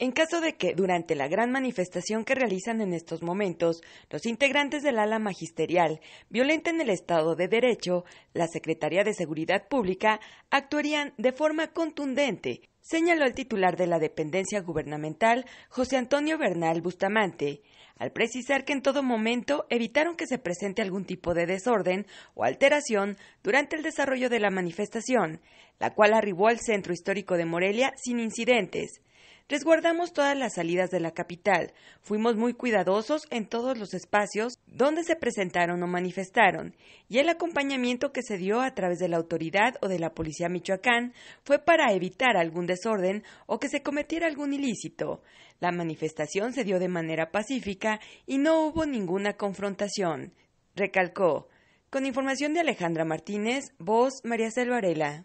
En caso de que, durante la gran manifestación que realizan en estos momentos, los integrantes del ala magisterial violenten el Estado de Derecho, la Secretaría de Seguridad Pública actuarían de forma contundente, señaló el titular de la dependencia gubernamental, José Antonio Bernal Bustamante, al precisar que en todo momento evitaron que se presente algún tipo de desorden o alteración durante el desarrollo de la manifestación, la cual arribó al centro histórico de Morelia sin incidentes. Resguardamos todas las salidas de la capital. Fuimos muy cuidadosos en todos los espacios donde se presentaron o manifestaron, y el acompañamiento que se dio a través de la autoridad o de la policía Michoacán fue para evitar algún desorden o que se cometiera algún ilícito. La manifestación se dio de manera pacífica y no hubo ninguna confrontación, recalcó. Con información de Alejandra Martínez, voz María Selvarela.